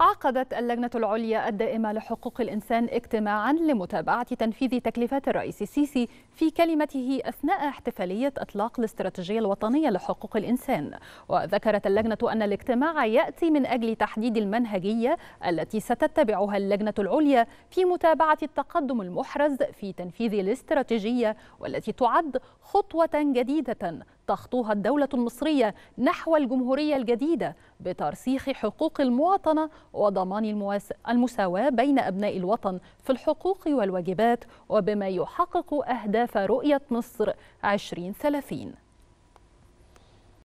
عقدت اللجنة العليا الدائمة لحقوق الإنسان اجتماعا لمتابعة تنفيذ تكليفات الرئيس السيسي في كلمته أثناء احتفالية إطلاق الاستراتيجية الوطنية لحقوق الإنسان وذكرت اللجنة أن الاجتماع يأتي من أجل تحديد المنهجية التي ستتبعها اللجنة العليا في متابعة التقدم المحرز في تنفيذ الاستراتيجية والتي تعد خطوة جديدة تخطوها الدولة المصرية نحو الجمهورية الجديدة بترسيخ حقوق المواطنة وضمان المساواة بين أبناء الوطن في الحقوق والواجبات وبما يحقق أهداف رؤية مصر 2030